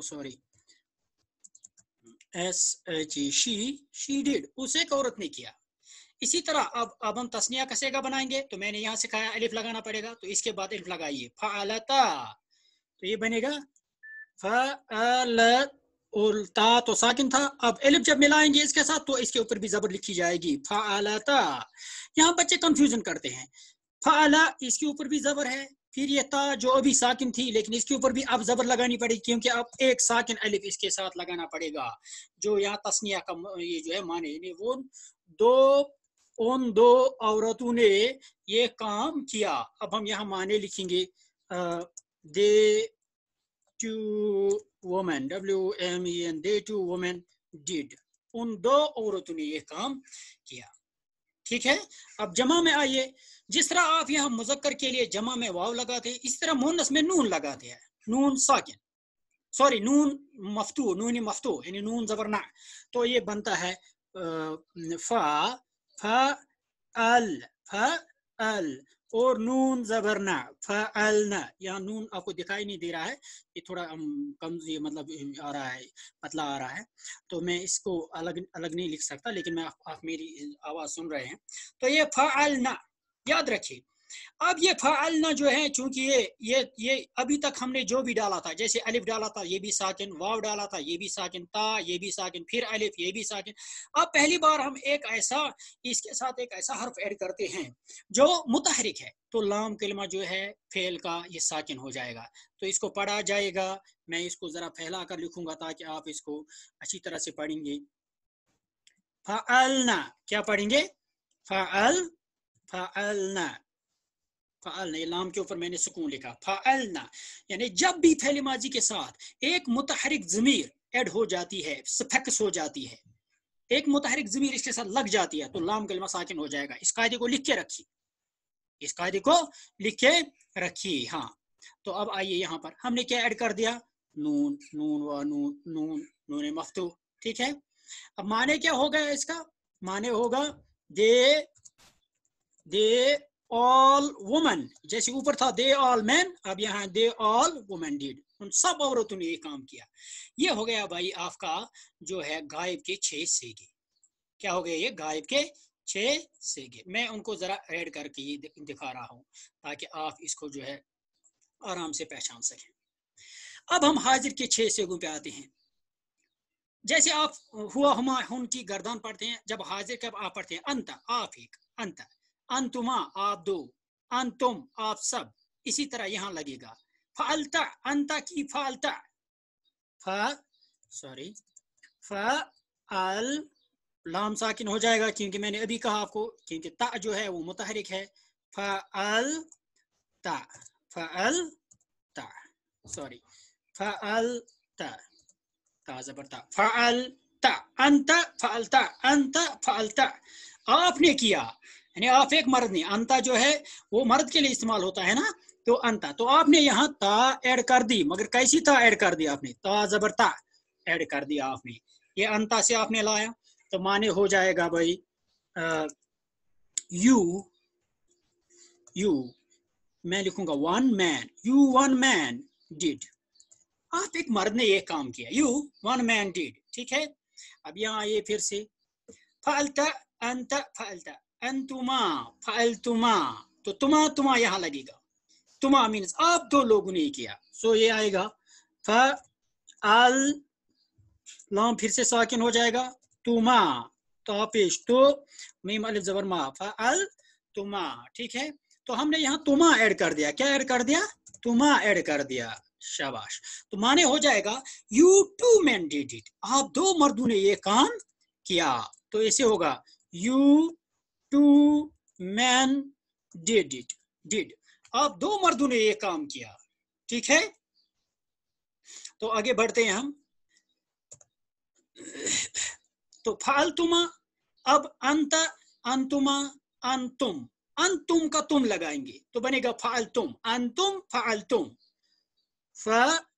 Speaker 1: sorry S H E she she did उसे एक औरत ने किया इसी तरह अब अब हम तस्निया कसेगा बनाएंगे तो मैंने यहां सिखाया अलिफ लगाना पड़ेगा तो इसके बाद अलिफ लगाइए फलता तो ये बनेगा फलता तो साकिन था अब अलिफ जब मिलाएंगे इसके साथ तो इसके ऊपर भी जबर लिखी जाएगी फलता यहाँ बच्चे कंफ्यूजन करते हैं फला इसके ऊपर भी जबर है फिर ये ता जो अभी साकिन थी लेकिन इसके ऊपर भी अब जबर लगानी पड़ेगी क्योंकि अब एक साकिन अलिफ इसके साथ लगाना पड़ेगा जो यहाँ तस्निया का ये जो है माने वो दो उन दो औरतों ने ये काम किया अब हम यहाँ माने लिखेंगे they two women W M E N they two women did उन दो औरतों ने ये काम किया ठीक है अब जमा में आइए जिस तरह आप यहाँ मुजक्कर के लिए जमा में वाव लगाते हैं इस तरह मोनस में नून लगाते हैं नून साकिन सॉरी नून मफतू नून मफतू यानी नून जबरना तो ये बनता है फा फल फ़अल और नून जबरना फलना यहाँ नून आपको दिखाई नहीं दे रहा है ये थोड़ा कम ये मतलब आ रहा है पतला आ रहा है तो मैं इसको अलग अलग नहीं लिख सकता लेकिन मैं आप, आप मेरी आवाज़ सुन रहे हैं तो ये फलना याद रखिए अब ये फ़ालना जो है चूंकि ये ये ये अभी तक हमने जो भी डाला था जैसे अलिफ डाला था ये भी साकिन वाव डाला था ये भी साकिन ता ये भी साकिन फिर अलिफ ये भी साकिन अब पहली बार हम एक ऐसा इसके साथ एक ऐसा हर्फ ऐड करते हैं जो मुतहरिक है तो लाम कलमा जो है फेल का ये साकिन हो जाएगा तो इसको पढ़ा जाएगा मैं इसको ज़रा फैला कर लिखूंगा ताकि आप इसको अच्छी तरह से पढ़ेंगे फ़ालना क्या पढ़ेंगे फ़ाल फ़ालना फ़ालना इलाम के ऊपर मैंने सुकून लिखा फ़ालना यानी जब भी थैली माजी के साथ एक मुतहरिक ज़मीर एड हो जाती है सफेक्स हो जाती है एक मुतहरिक ज़मीर इसके साथ लग जाती है तो लाम कलमा साकिन हो जाएगा इस कायदे को लिख के रखिए इस कायदे को लिख के रखिए हाँ तो अब आइए यहाँ पर हमने क्या ऐड कर दिया नून नून व नून नून नून मफ्तू ठीक है अब माने क्या होगा इसका माने होगा दे दे ऑल वुमन जैसे ऊपर था दे ऑल मैन अब यहाँ दे ऑल वुमेन डीड उन सब औरतों ने ये काम किया ये हो गया भाई आपका जो है गायब के छे सेगे क्या हो गया ये गायब के छे सेगे मैं उनको जरा ऐड करके ये दिखा रहा हूं ताकि आप इसको जो है आराम से पहचान सकें अब हम हाजिर के छे सेगों पे आते हैं जैसे आप हुआ हुमा हुन की गर्दन पढ़ते हैं जब हाजिर कब आप पढ़ते हैं अंत आप एक अंत अंतुमा आप दो अंतुम आप सब इसी तरह यहां लगेगा फालता अंता की फालता फा सॉरी फल लाम साकिन हो जाएगा क्योंकि मैंने अभी कहा आपको क्योंकि ता जो है वो मुतहरिक है फल ता फल ता सॉरी फल ता ता जबरता फल ता अंत फलता अंत फलता आपने किया यानी आप एक मर्द नहीं अंता जो है वो मर्द के लिए इस्तेमाल होता है ना तो अंता तो आपने यहाँ ता ऐड कर दी मगर कैसी था ऐड कर दी आपने ता जबरता ऐड कर दिया आपने ये अंता से आपने लाया तो माने हो जाएगा भाई आ, यू यू मैं लिखूंगा one man you one man did आप एक मर्द ने यह काम किया यू वन मैन डिड ठीक है अब यहाँ आइए फिर से फलता अंत फलता एन तुमा फाइल तुमा तो तुमा तुमा यहाँ लगेगा तुमा मीन्स आप दो लोगों ने किया सो ये आएगा फल लॉ फिर से साकिन हो जाएगा तुमा तो पेश तो मीम अल जबर मा तुमा ठीक है तो हमने यहाँ तुमा ऐड कर दिया क्या ऐड कर दिया तुमा ऐड कर दिया शाबाश तो माने हो जाएगा you two man did it आप दो मर्दों ने ये काम किया तो ऐसे होगा you two man did it did अब दो मर्दों ने ये काम किया ठीक है तो आगे बढ़ते हैं हम तो फालतुमा अब अंत अंतुमा अंतुम अंतुम का तुम लगाएंगे तो बनेगा फालतुम अंतुम फालतुम फ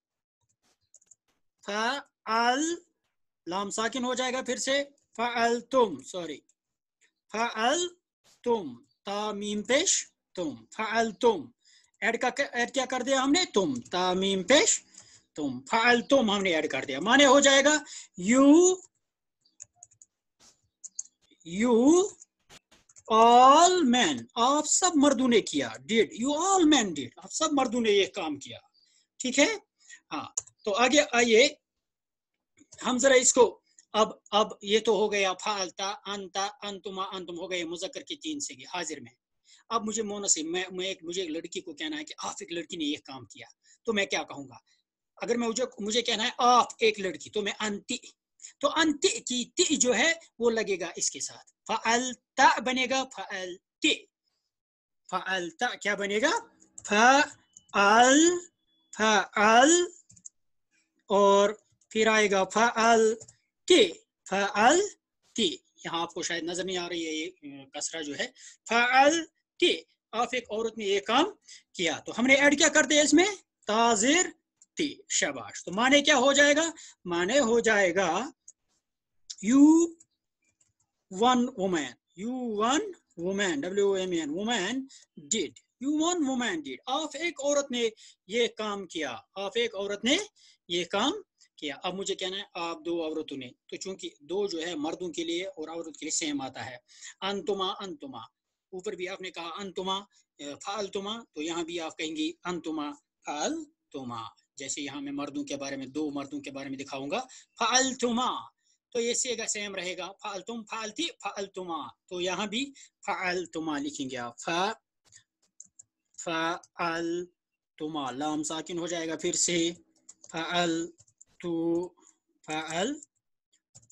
Speaker 1: लाम साकिन हो जाएगा फिर से तुम सॉरी फ़ल तुम तामीम पेश तुम फ़ल तुम ऐड का ऐड क्या कर दिया हमने तुम तामीम पेश तुम फ़ल तुम हमने ऐड कर दिया माने हो जाएगा यू यू ऑल मैन आप सब मर्दों ने किया did you all man did आप सब मर्दों ने ये काम किया ठीक है हाँ तो आगे आइए हम जरा इसको अब अब ये तो हो गया फालता अंता अंतुमा अंतुम हो गए मुजक्कर के तीन से हाजिर में अब मुझे मोनस मैं मैं एक मुझे एक लड़की को कहना है कि आफ एक लड़की ने ये काम किया तो मैं क्या कहूंगा अगर मैं मुझे मुझे कहना है आफ एक लड़की तो मैं अंति तो अंति की ति जो है वो लगेगा इसके साथ फलता बनेगा ति फलता क्या बनेगा फअल फल और फिर आएगा फअल के फल के यहाँ आपको शायद नजर नहीं आ रही है ये कसरा जो है फल के आप एक औरत ने ये काम किया तो हमने ऐड क्या कर दिया इसमें ताजिर ती शबाश तो माने क्या हो जाएगा माने हो जाएगा you one woman you one woman W M N woman did you one woman did आप एक औरत ने ये काम किया आप एक औरत ने ये काम किया अब मुझे कहना है आप दो औरतों ने तो चूंकि दो जो है मर्दों के लिए और औरत के लिए सेम आता है अंतुमा अंतुमा ऊपर भी आपने कहा अंतुमा फालतुमा तो यहाँ भी आप कहेंगी अंतुमा फालतुमा जैसे यहाँ मैं मर्दों के बारे में दो मर्दों के बारे में दिखाऊंगा फालतुमा तो ये सेगा सेम रहेगा फालतुम फालती फालतुमा तो यहाँ भी फालतुमा लिखेंगे आप फा फाल तुमा लाम साकिन हो जाएगा फिर से फाल to फ़ाल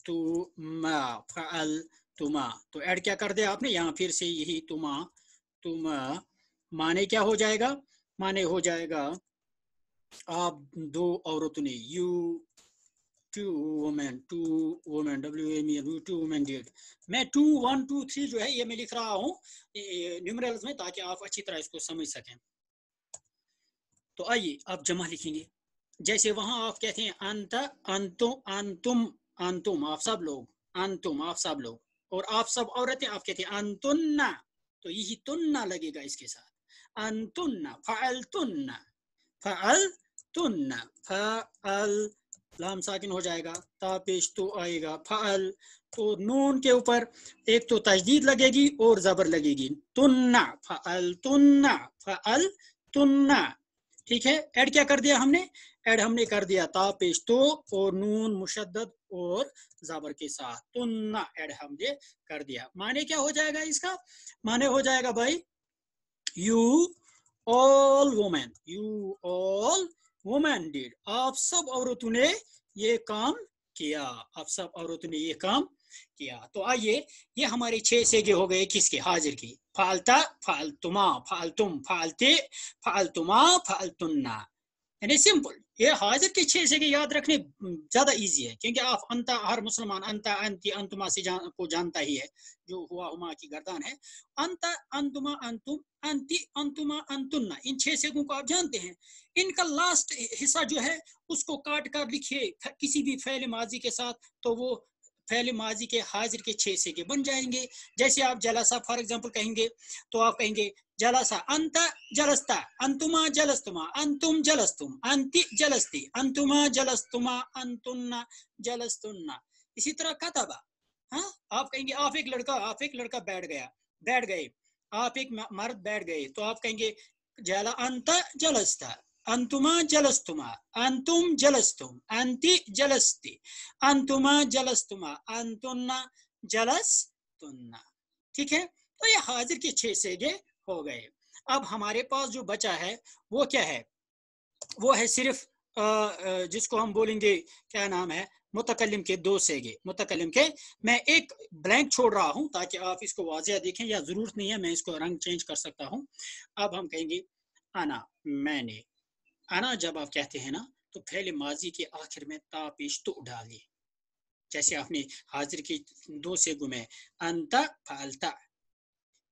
Speaker 1: तुमा फ़ाल तुमा तो ऐड क्या कर दिया आपने यहाँ फिर से यही तुमा तुमा माने क्या हो जाएगा माने हो जाएगा आप दो औरतों ने you two women two women W M two women did मैं टू वन टू थ्री जो है ये मैं लिख रहा हूँ न्यूमरल्स में ताकि आप अच्छी तरह इसको समझ सकें तो आइए आप जमा लिखेंगे जैसे वहां आप कहते हैं अंत अंतु अंतुम अंतुम आप सब लोग अंतुम आप सब लोग और आप सब औरतें आप कहते हैं अंतुन्ना तो यही तुन्ना लगेगा इसके साथ अंतुन्ना फल तुन्ना फल तुन्ना फल लाम साकिन हो जाएगा तापेश तो आएगा फल तो नून के ऊपर एक तो तजदीद लगेगी और जबर लगेगी तुन्ना फल तुन्ना फल तुन्ना ठीक है ऐड क्या कर दिया हमने ऐड हमने कर दिया ता पेश तो और नून मुशद और जबर के साथ तो ना ऐड हमने कर दिया माने क्या हो जाएगा इसका माने हो जाएगा भाई you all women you all women did आप सब औरतों ने ये काम किया आप सब औरतों ने ये काम किया तो आइए ये हमारे छह सेगे हो गए किसके हाजिर की फालता फालतुमा फालतुम फालते फालतुमा फालतुन्ना यानी सिंपल ये हाजिर के छह से याद रखने ज्यादा इजी है क्योंकि आप अंता हर मुसलमान अंता अंति अंतुमा से जान, को जानता ही है जो हुआ हुमा की गर्दान है अंता अंतुमा अंतुम अंति अंतुमा अंतुन्ना इन छह सेगों को आप जानते हैं इनका लास्ट हिस्सा जो है उसको काट कर लिखिए किसी भी फैल माजी के साथ तो वो फैल माजी के हाजिर के छह से के बन जाएंगे जैसे आप जलासा फॉर एग्जाम्पल कहेंगे तो आप कहेंगे जलासा अंत जलस्ता अंतुमा जलस्तुमा अंतुम जलस्तुम अंति जलस्ती अंतुमा जलस्तुमा अंतुन्ना जलस्तुन्ना इसी तरह कतबा हाँ आप कहेंगे आप एक लड़का आप एक लड़का बैठ गया बैठ गए आप एक मर्द बैठ गए तो आप कहेंगे जला अंत जलस्ता अंतुमा जलस्तुमा अंतुम जलस्तुम अंति जलस्ति अंतुमा जलस्तुमा अंतुन्ना जलस तुन्ना ठीक है तो ये हाजिर के छह सेगे हो गए अब हमारे पास जो बचा है वो क्या है वो है सिर्फ जिसको हम बोलेंगे क्या नाम है मुतकलम के दो सेगे मुतकलम के मैं एक ब्लैंक छोड़ रहा हूं ताकि आप इसको वाजिया देखें या जरूरत नहीं है मैं इसको रंग चेंज कर सकता हूं अब हम कहेंगे आना मैंने आना जब आप कहते हैं ना तो फैले माजी के आखिर में तापेश तो उड़ा लिए जैसे आपने हाजिर की दो से गुमे अंत फालता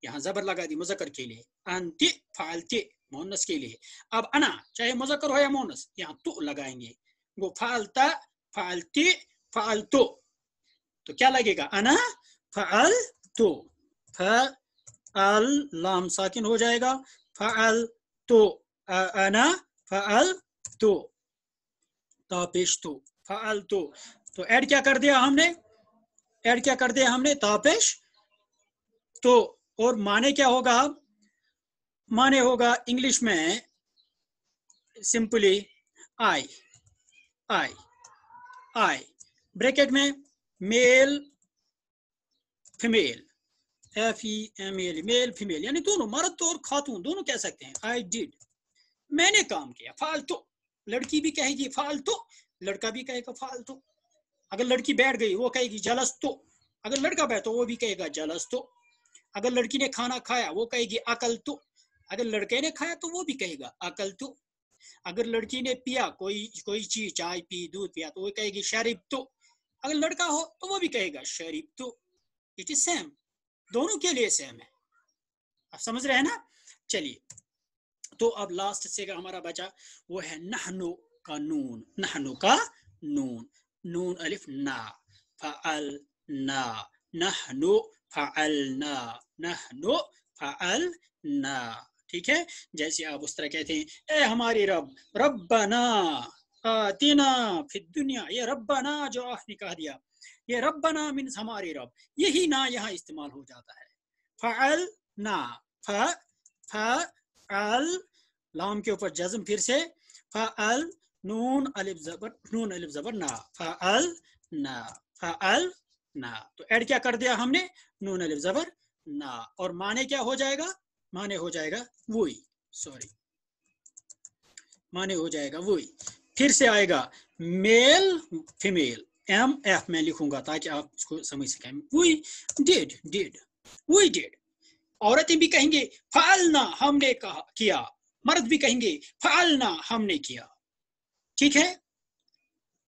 Speaker 1: यहाँ जबर लगा दी मुजक्कर के लिए अंत फालते मोनस के लिए अब अना चाहे मुजक्कर हो या मोनस यहाँ तो लगाएंगे वो फालता फालते फालतो तो क्या लगेगा अना फाल तो फल लाम साकिन हो जाएगा फल तो अना फ़ल तो तापेश तो फ़ल तो तो ऐड क्या कर दिया हमने ऐड क्या कर दिया हमने तापेश तो और माने क्या होगा माने होगा इंग्लिश में simply I I I bracket में male female F E M L male female यानी दोनों मर्द और खातून दोनों कह सकते हैं आई डिड मैंने काम किया फालतू लड़की भी कहेगी फालतू लड़का भी कहेगा फालतू अगर लड़की बैठ गई वो कहेगी जलस तो अगर लड़का बैठो तो वो भी कहेगा जलस तो अगर लड़की ने खाना खाया वो कहेगी अकल तो अगर लड़के ने खाया तो वो भी कहेगा अकल तो अगर लड़की ने पिया कोई कोई चीज चाय पी दूध पिया तो वो कहेगी शरीफ तो अगर लड़का हो तो वो भी कहेगा शरीफ तो इट इज सेम दोनों के लिए सेम है आप समझ रहे हैं ना चलिए तो अब लास्ट से का हमारा बचा वो है नहनो का नून नहनो का नून नून अलिफ ना फल ना नहनो फल ना नहनो फल ना ठीक है जैसे आप उस तरह कहते हैं ए हमारी रब रब्बना आतिना फिर दुनिया ये रब्बना जो आपने कह दिया ये रब्बना मीन्स हमारे रब यही ना यहाँ इस्तेमाल हो जाता है फल ना फ अल लाम के ऊपर जज्म फिर से फ़ल नून अलिफ जबर नून अलिफ जबर ना फ़ल ना फ़ल ना तो ऐड क्या कर दिया हमने नून अलिफ जबर ना और माने क्या हो जाएगा माने हो जाएगा वही सॉरी माने हो जाएगा वही फिर से आएगा मेल फीमेल एम एफ मैं लिखूंगा ताकि आप इसको समझ सकें वही डेड डेड वही डेड औरतें भी कहेंगे फालना हमने कहा किया मर्द भी कहेंगे फालना हमने किया ठीक है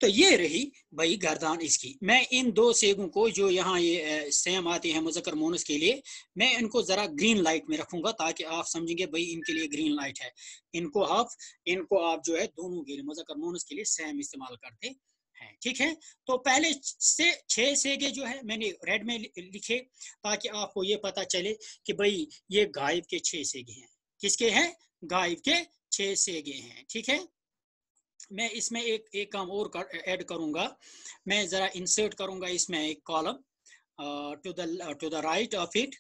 Speaker 1: तो ये रही भाई गर्दान इसकी मैं इन दो सेगों को जो यहाँ ये सेम आते हैं मुजक्र मोनस के लिए मैं इनको ज़रा ग्रीन लाइट में रखूंगा ताकि आप समझेंगे भाई इनके लिए ग्रीन लाइट है इनको आप इनको आप जो है दोनों के लिए मुजक्र मोनस के लिए सेम इस्तेमाल करते हैं ठीक है तो पहले से छह सेगे जो है मैंने रेड में लिखे ताकि आपको ये पता चले कि भाई ये गायब के छह सेगे हैं किसके हैं गायब के छह सेगे हैं ठीक है मैं इसमें एक एक काम और कर, एड करूंगा मैं ज़रा इंसर्ट करूंगा इसमें एक column to the to the right of it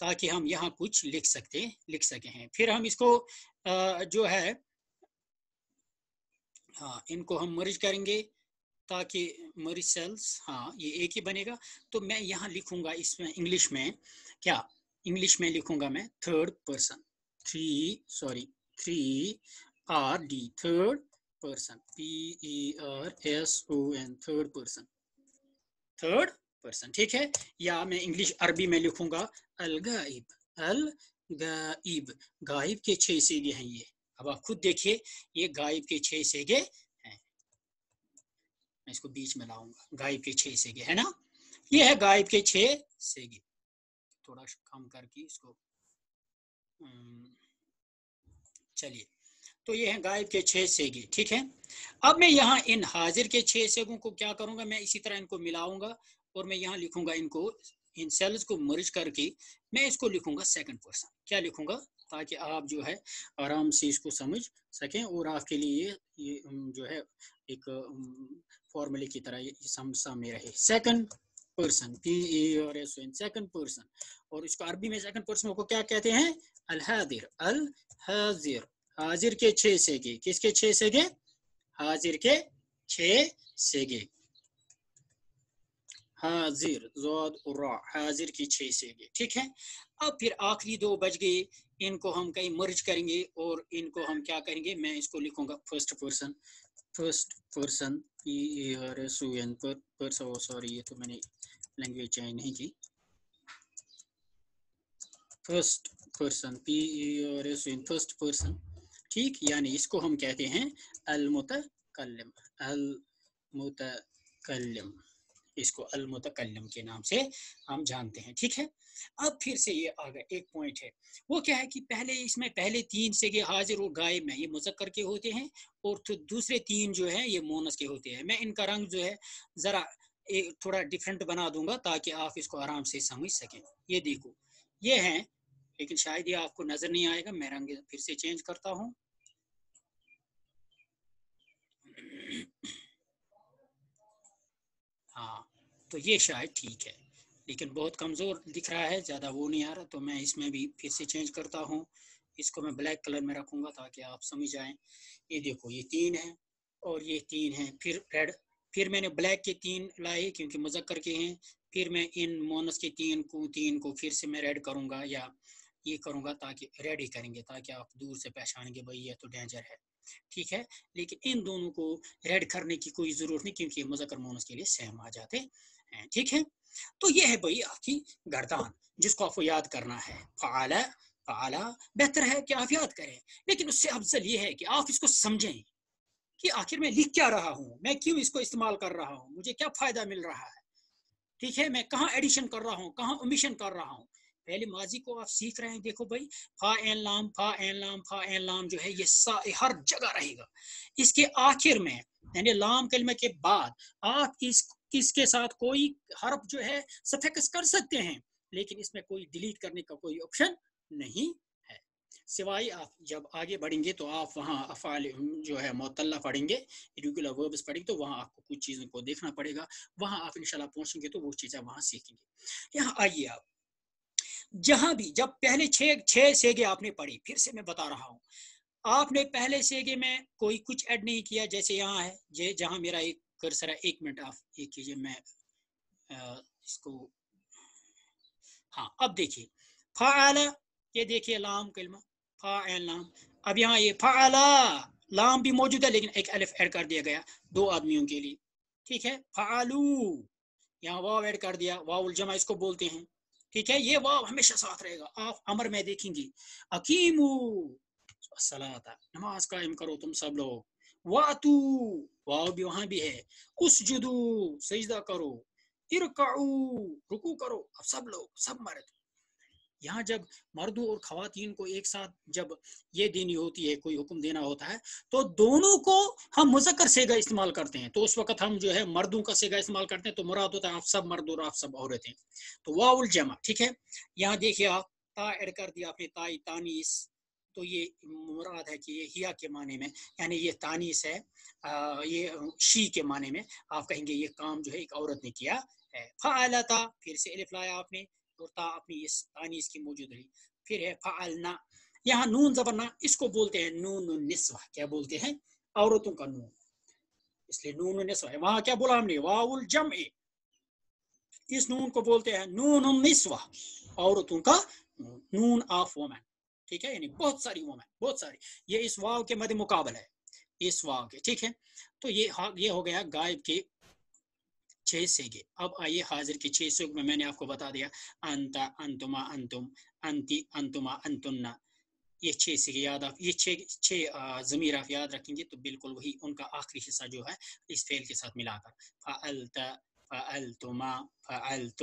Speaker 1: ताकि हम यहाँ कुछ लिख सकते लिख सके हैं फिर हम इसको आ, जो है हाँ इनको हम मर्ज करेंगे ताकि मरीज सेल्स हाँ ये एक ही बनेगा तो मैं यहाँ लिखूंगा इसमें इंग्लिश में क्या इंग्लिश में लिखूंगा मैं third person three sorry three R D third person P E R S O N third person third person ठीक है या मैं इंग्लिश अरबी में लिखूंगा अलगाइब अल गाइब गाइब के छह सीगे हैं ये अब आप खुद देखिए ये गाइब के छह सीगे मैं इसको बीच में लाऊंगा गायब के छह से है ना ये है गायब के छह से थोड़ा कम करके इसको चलिए तो ये है गायब के छह से ठीक है अब मैं यहाँ इन हाजिर के छह से को क्या करूंगा मैं इसी तरह इनको मिलाऊंगा और मैं यहाँ लिखूंगा इनको इन सेल्स को मर्ज करके मैं इसको लिखूंगा सेकंड पर्सन क्या लिखूंगा ताकि आप जो है आराम से इसको समझ सकें और आपके लिए ये जो है एक फॉर्मूले की तरह इस हमसा में रहे सेकंड पर्सन पी ए और एस एन सेकंड पर्सन और इसको अरबी में सेकंड पर्सन को क्या कहते हैं अल हाजिर अल हाजिर हाजिर के से सेगे किसके से सेगे हाजिर के से सेगे हाजिर जोद उर्रा हाजिर की से सेगे ठीक है अब फिर आखिरी दो बज गए इनको हम कहीं मर्ज करेंगे और इनको हम क्या करेंगे मैं इसको लिखूंगा फर्स्ट पर्सन फर्स्ट पर्सन पर सॉरी ये तो मैंने लैंग्वेज चेंज नहीं की first person P A first person ठीक यानी इसको हम कहते हैं कलम अलमुत कलम इसको अलमुतकलम के नाम से हम जानते हैं ठीक है अब फिर से ये आ गए एक पॉइंट है वो क्या है कि पहले इसमें पहले तीन से ये हाजिर और गाय में ये मुजक्कर के होते हैं और तो दूसरे तीन जो है ये मोनस के होते हैं मैं इनका रंग जो है ज़रा एक थोड़ा डिफरेंट बना दूंगा ताकि आप इसको आराम से समझ सकें ये देखो ये है लेकिन शायद ये आपको नज़र नहीं आएगा मैं रंग फिर से चेंज करता हूँ हाँ तो ये शायद ठीक है लेकिन बहुत कमज़ोर दिख रहा है ज़्यादा वो नहीं आ रहा तो मैं इसमें भी फिर से चेंज करता हूँ इसको मैं ब्लैक कलर में रखूँगा ताकि आप समझ आए ये देखो ये तीन है और ये तीन है फिर रेड फिर मैंने ब्लैक के तीन लाए क्योंकि मज़क करके हैं फिर मैं इन मोनस के तीन को तीन को फिर से मैं रेड करूँगा या ये करूँगा ताकि रेड ही करेंगे ताकि आप दूर से पहचानेंगे भाई ये तो डेंजर है ठीक है लेकिन इन दोनों को ऐड करने की कोई ज़रूरत नहीं क्योंकि ये मजकर मोनस के लिए सहम आ जाते हैं ठीक है तो ये है भाई आपकी गर्दान जिसको आपको याद करना है फ़ाला फ़ाला बेहतर है कि आप याद करें लेकिन उससे अफजल ये है कि आप इसको समझें कि आखिर मैं लिख क्या रहा हूँ मैं क्यों इसको इस्तेमाल कर रहा हूँ मुझे क्या फ़ायदा मिल रहा है ठीक है मैं कहाँ एडिशन कर रहा हूँ कहाँ ओमिशन कर रहा हूँ पहले माजी को आप सीख रहे हैं देखो भाई फा एन लाम फा एन लाम फा एन लाम जो है ये सा हर जगह रहेगा इसके आखिर में यानी लाम कलमे के बाद आप इस इसके साथ कोई हर्फ जो है सफेक्स कर सकते हैं लेकिन इसमें कोई डिलीट करने का कोई ऑप्शन नहीं है सिवाय आप जब आगे बढ़ेंगे तो आप वहाँ अफाल जो है मोतल्ला पढ़ेंगे रेगुलर वर्ब्स पढ़ेंगे तो वहाँ आपको कुछ चीज़ों को देखना पड़ेगा वहाँ आप इंशाल्लाह पहुँचेंगे तो वो चीज़ें वहाँ सीखेंगे यहाँ आइए आप जहां भी जब पहले छे छह सेगे आपने पढ़ी फिर से मैं बता रहा हूँ आपने पहले सेगे में कोई कुछ ऐड नहीं किया जैसे यहाँ है ये जहां मेरा एक कर्सर है एक मिनट आप ये कीजिए मैं आ, इसको हाँ अब देखिए फ़ाल ये देखिए लाम कलमा फ़ा लाम अब यहाँ ये फ़ाला लाम भी मौजूद है लेकिन एक अलिफ ऐड कर दिया गया दो आदमियों के लिए ठीक है फ़ालू यहाँ वाव ऐड कर दिया वाउल जमा इसको बोलते हैं ठीक है ये वाव हमेशा साथ रहेगा आप अमर में देखेंगे अकीमू सलाता नमाज कायम करो तुम सब लोग वातू वाव भी वहां भी है उस जुदू सजदा करो इकाऊ रुकू करो अब सब लोग सब मर्द यहाँ जब मर्दों और खातन को एक साथ जब ये देनी होती है कोई हुक्म देना होता है तो दोनों को हम मुजक्र सेगा इस्तेमाल करते हैं तो उस वक्त हम जो है मर्दों का सेगा इस्तेमाल करते हैं तो मुराद होता है आप सब मर्द और आप सब औरतें तो वाउल जमा ठीक है यहाँ देखिए आप ता एड कर दिया आपने ताई तानीस तो ये मुराद है कि ये हिया के माने में यानी ये तानीस है आ, ये शी के माने में आप कहेंगे ये काम जो है एक औरत ने किया है फा था फिर से अलिफ लाया आपने और ता अपनी इस तानी इसकी मौजूद रही फिर है फ़ालना यहाँ नून जबरना इसको बोलते हैं नून नस्वा क्या बोलते हैं औरतों का नून इसलिए नून नस्वा है वहां क्या बोला हमने वाउल जम ए इस नून को बोलते हैं नून नस्वा औरतों का नून ऑफ वोमैन ठीक है यानी बहुत सारी वोमैन बहुत सारी ये इस वाव के मध्य मुकाबला है इस वाव के ठीक है तो ये ये हो गया गायब के छह सेगे अब आइए हाजिर के छह सेग में मैंने आपको बता दिया अंता अंतुमा अंतुम अंति अंतुमा अंतुन्ना ये छह से याद आप ये छह छह ज़मीर आप याद रखेंगे तो बिल्कुल वही उनका आखिरी हिस्सा जो है इस फेल के साथ मिलाकर फल फल तुमा फ़अलत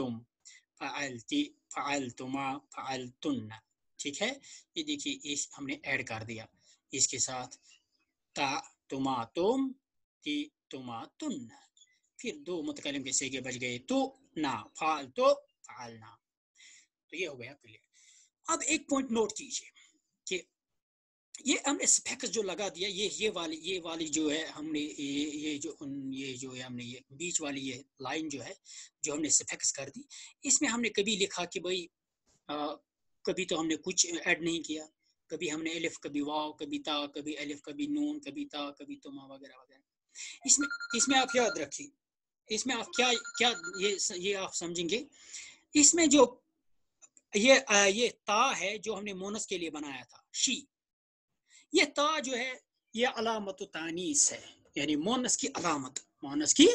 Speaker 1: फ़अलतुमा फल तुमा फल तुन्ना ठीक है ये देखिए इस हमने ऐड कर दिया इसके साथ ता तुमा तुम ती तुमा तुन्ना फिर दो मुतकलम के सेगे बच गए तो ना फाल तो फाल ना तो ये हो गया क्लियर अब एक पॉइंट नोट कीजिए कि ये हमने स्पेक्स जो लगा दिया ये ये वाली ये वाली जो है हमने ये ये जो ये जो है हमने ये बीच वाली ये लाइन जो है जो हमने स्पेक्स कर दी इसमें हमने कभी लिखा कि भाई कभी तो हमने कुछ ऐड नहीं किया कभी हमने एलिफ कभी वाव कभी ता कभी एलिफ कभी नून कभी ता कभी तुमा तो वगैरह वगैरह इसमें इसमें आप याद रखिए इसमें आप क्या क्या ये ये आप समझेंगे इसमें जो ये आ, ये ता है जो हमने मोनस के लिए बनाया था शी ये ता जो है ये अलामत तानीस है यानी मोनस की अलामत मोनस की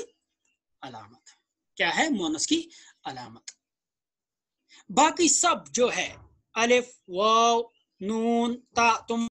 Speaker 1: अलामत क्या है मोनस की अलामत बाकी सब जो है अलिफ वाव नून ता तुम